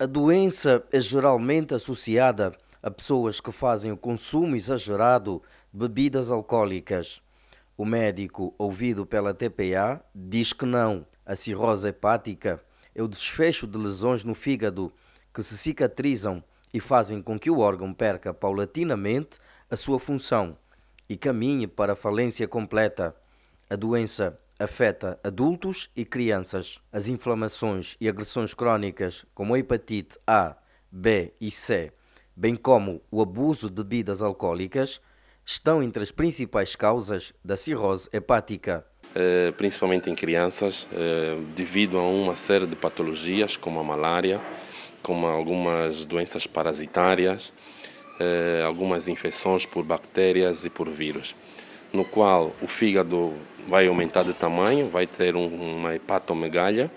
A doença é geralmente associada a pessoas que fazem o consumo exagerado de bebidas alcoólicas. O médico, ouvido pela TPA, diz que não. A cirrose hepática é o desfecho de lesões no fígado que se cicatrizam e fazem com que o órgão perca paulatinamente a sua função e caminhe para a falência completa. A doença afeta adultos e crianças. As inflamações e agressões crónicas, como a hepatite A, B e C, bem como o abuso de bebidas alcoólicas, estão entre as principais causas da cirrose hepática. Eh, principalmente em crianças, eh, devido a uma série de patologias, como a malária, como algumas doenças parasitárias, eh, algumas infecções por bactérias e por vírus no qual o fígado vai aumentar de tamanho, vai ter um, uma hepatomegalha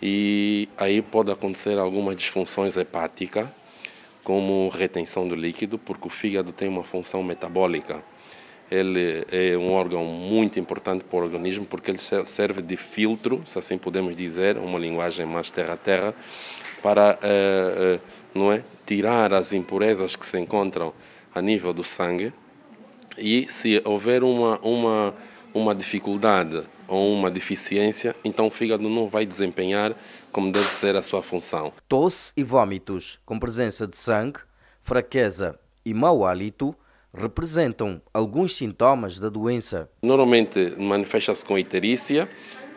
e aí pode acontecer algumas disfunções hepáticas, como retenção do líquido, porque o fígado tem uma função metabólica. Ele é um órgão muito importante para o organismo porque ele serve de filtro, se assim podemos dizer, uma linguagem mais terra a terra, para é, é, não é, tirar as impurezas que se encontram a nível do sangue e se houver uma, uma, uma dificuldade ou uma deficiência, então o fígado não vai desempenhar como deve ser a sua função. Tosse e vômitos com presença de sangue, fraqueza e mau hálito representam alguns sintomas da doença. Normalmente manifesta-se com iterícia,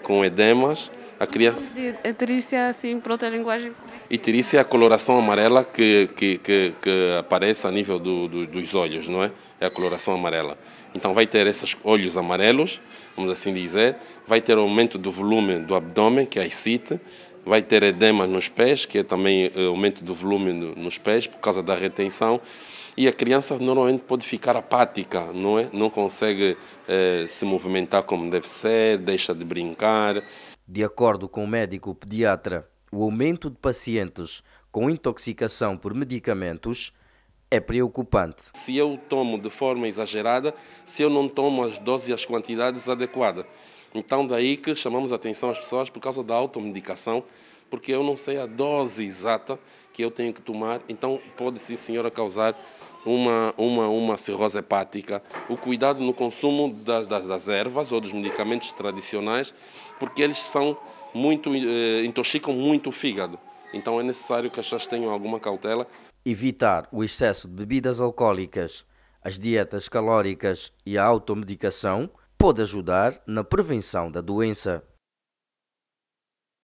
com edemas, a criança. terícia, assim, para outra linguagem. terícia é a coloração amarela que, que, que, que aparece a nível do, do, dos olhos, não é? É a coloração amarela. Então vai ter esses olhos amarelos, vamos assim dizer, vai ter aumento do volume do abdômen, que é a excite, vai ter edema nos pés, que é também eh, aumento do volume nos pés por causa da retenção. E a criança normalmente pode ficar apática, não é? Não consegue eh, se movimentar como deve ser, deixa de brincar. De acordo com o médico pediatra, o aumento de pacientes com intoxicação por medicamentos é preocupante. Se eu tomo de forma exagerada, se eu não tomo as doses e as quantidades adequadas. Então, daí que chamamos a atenção às pessoas por causa da automedicação, porque eu não sei a dose exata que eu tenho que tomar, então pode sim, senhora, causar uma, uma, uma cirrose hepática, o cuidado no consumo das, das, das ervas ou dos medicamentos tradicionais, porque eles são muito, eh, intoxicam muito o fígado. Então é necessário que as pessoas tenham alguma cautela. Evitar o excesso de bebidas alcoólicas, as dietas calóricas e a automedicação pode ajudar na prevenção da doença.